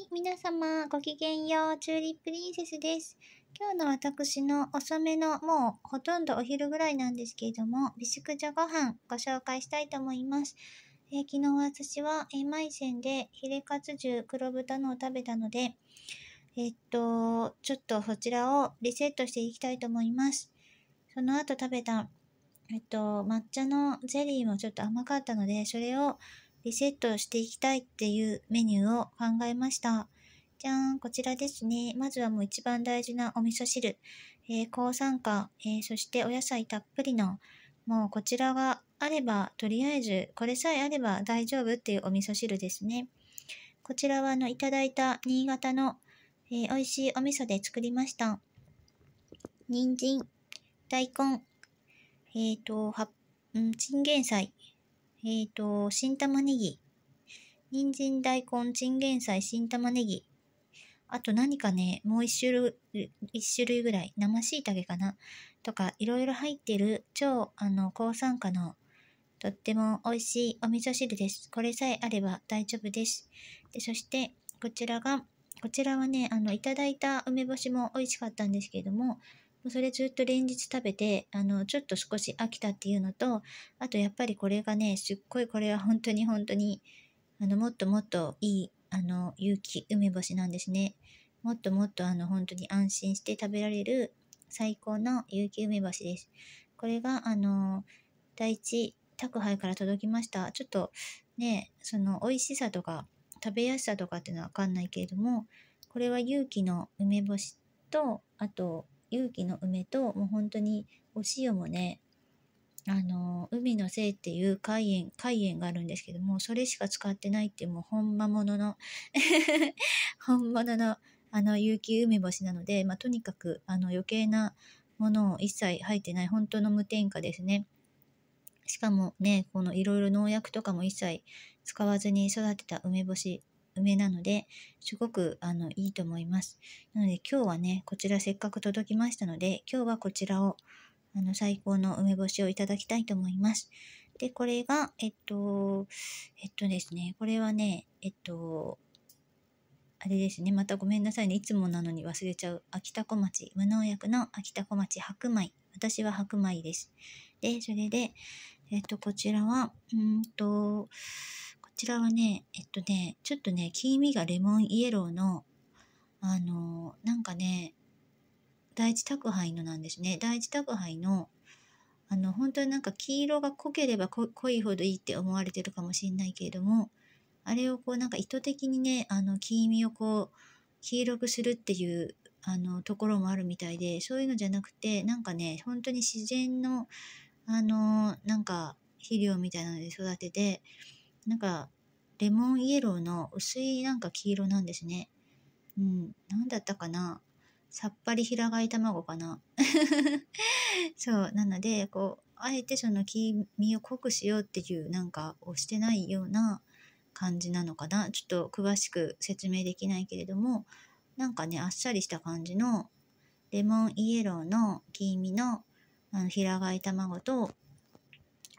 い、皆様、ごきげんよう、チューリップリンセスです。今日の私の遅めの、もうほとんどお昼ぐらいなんですけれども、ビスクジョご飯ご紹介したいと思います。えー、昨日私は、えー、センでヒレカツ重黒豚のを食べたので、えー、っと、ちょっとそちらをリセットしていきたいと思います。その後食べた、えっと、抹茶のゼリーもちょっと甘かったので、それをリセットしていきたいっていうメニューを考えました。じゃーん、こちらですね。まずはもう一番大事なお味噌汁。えー、抗酸化、えー、そしてお野菜たっぷりの、もうこちらがあれば、とりあえず、これさえあれば大丈夫っていうお味噌汁ですね。こちらはあの、いただいた新潟の、えー、美味しいお味噌で作りました。人参、大根、えっ、ー、と、は、うん、チンゲン菜、えっ、ー、と、新玉ねぎ、人参、大根、チンゲン菜、新玉ねぎ、あと何かね、もう一種類、一種類ぐらい、生しいたけかなとか、いろいろ入ってる超、あの、抗酸化のとっても美味しいお味噌汁です。これさえあれば大丈夫です。でそして、こちらが、こちらはね、あの、いただいた梅干しも美味しかったんですけれども、それずっと連日食べて、あの、ちょっと少し飽きたっていうのと、あとやっぱりこれがね、すっごいこれは本当に本当に、あの、もっともっといい、あの、有機梅干しなんですね。もっともっとあの、本当に安心して食べられる最高の有機梅干しです。これが、あの、第一宅配から届きました。ちょっとね、その、美味しさとか、食べやすさとかっていうのはわかんないけれども、これは有機の梅干しと、あと、勇気の梅ともう本当にお塩もねあの海のせいっていう海塩海塩があるんですけどもそれしか使ってないっていうもう本間ものの 本物のあの有機梅干しなので、まあ、とにかくあの余計なものを一切入ってない本当の無添加ですね。しかもねこのいろいろ農薬とかも一切使わずに育てた梅干し梅なので、すごくあのいいと思います。なので今日はね、こちらせっかく届きましたので、今日はこちらをあの最高の梅干しをいただきたいと思います。で、これが、えっと、えっとですね、これはね、えっと、あれですね、またごめんなさいね、いつもなのに忘れちゃう、秋田小町、無農薬の秋田小町白米、私は白米です。で、それで、えっと、こちらは、うんと、ちらはね、えっとね、ちょっとね、黄身がレモンイエローの、あのー、なんかね、第一宅配のなんですね。第一宅配の、あの、本当になんか黄色が濃ければ濃いほどいいって思われてるかもしれないけれども、あれをこうなんか意図的にね、あの、黄身をこう、黄色くするっていう、あの、ところもあるみたいで、そういうのじゃなくて、なんかね、本当に自然の、あのー、なんか、肥料みたいなので育てて、なんかレモンイエローの薄いなんか黄色なんですね。うん、何だったかなさっぱり平飼い卵かな そうなのでこうあえてその黄身を濃くしようっていうなんかをしてないような感じなのかなちょっと詳しく説明できないけれどもなんかねあっさりした感じのレモンイエローの黄身のあの平飼い卵と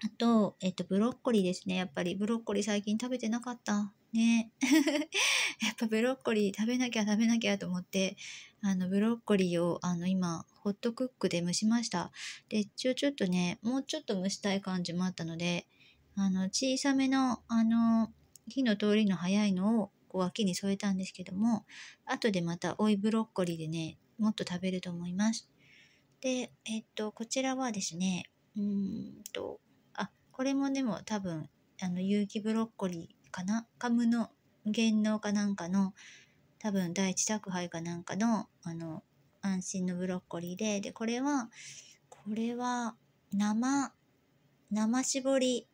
あと、えっと、ブロッコリーですね。やっぱり、ブロッコリー最近食べてなかった。ね。やっぱブロッコリー食べなきゃ食べなきゃと思って、あの、ブロッコリーを、あの、今、ホットクックで蒸しました。で、一応ちょっとね、もうちょっと蒸したい感じもあったので、あの、小さめの、あの、火の通りの早いのを、こう、脇に添えたんですけども、後でまた、おいブロッコリーでね、もっと食べると思います。で、えっと、こちらはですね、うーんと、これもでも多分あの有機ブロッコリーかなカムの原農かなんかの多分第一宅配かなんかのあの安心のブロッコリーででこれはこれは生生搾り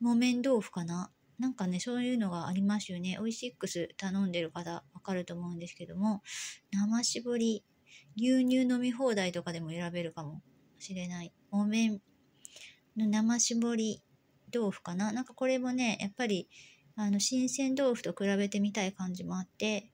木綿豆腐かななんかねそういうのがありますよねオイシックス頼んでる方わかると思うんですけども生搾り牛乳飲み放題とかでも選べるかもしれない木綿生絞り豆腐かななんかこれもねやっぱりあの新鮮豆腐と比べてみたい感じもあって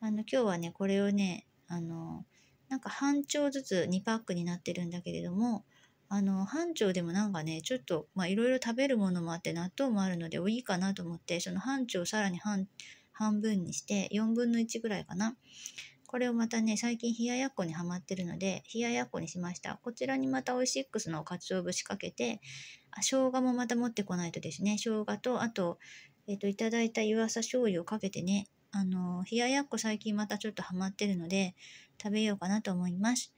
あの今日はねこれをねあのなんか半丁ずつ2パックになってるんだけれどもあの半丁でもなんかねちょっといろいろ食べるものもあって納豆もあるのでおいいかなと思ってその半丁をさらに半分にして4分の1ぐらいかなこれをまたね、最近冷ややっこにはまってるので、冷ややっこにしました。こちらにまたオイシックスの鰹節かけて、あ生姜もまた持ってこないとですね、生姜と、あと、えっ、ー、と、いただいた湯浅醤油をかけてね、あの、冷ややっこ最近またちょっとはまってるので、食べようかなと思います。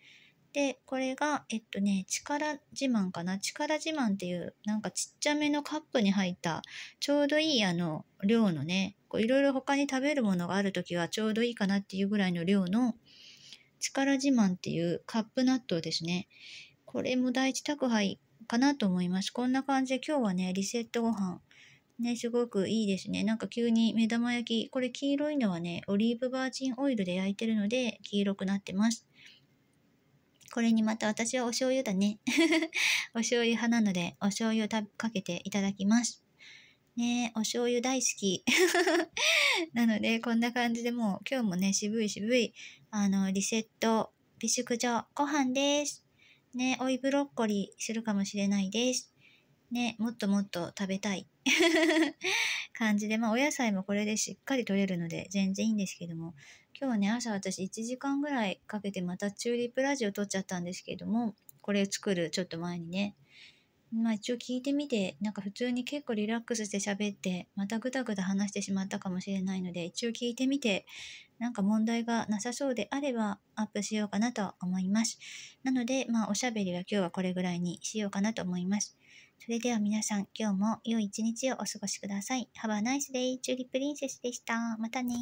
で、これが、えっとね、力自慢かな力自慢っていう、なんかちっちゃめのカップに入った、ちょうどいいあの、量のね、こういろいろ他に食べるものがある時はちょうどいいかなっていうぐらいの量の力自慢っていうカップ納豆ですね。これも第一宅配かなと思います。こんな感じで今日はね、リセットご飯。ね、すごくいいですね。なんか急に目玉焼き。これ黄色いのはね、オリーブバージンオイルで焼いてるので黄色くなってます。これにまた私はお醤油だね。お醤油派なので、お醤油をかけていただきます。ねお醤油大好き。なので、こんな感じでもう、今日もね、渋い渋い、あの、リセット、美食所、ご飯です。ね、追いブロッコリーするかもしれないです。ね、もっともっと食べたい 感じで、まあお野菜もこれでしっかり取れるので全然いいんですけども、今日はね、朝私1時間ぐらいかけてまたチューリップラジオ取っちゃったんですけども、これ作るちょっと前にね、まあ一応聞いてみて、なんか普通に結構リラックスして喋って、またぐたぐた話してしまったかもしれないので、一応聞いてみて、なんか問題がなさそうであればアップしようかなと思います。なので、まあおしゃべりは今日はこれぐらいにしようかなと思います。それでは皆さん、今日も良い一日をお過ごしください。Have a nice day! チューリップリンセスでした。またね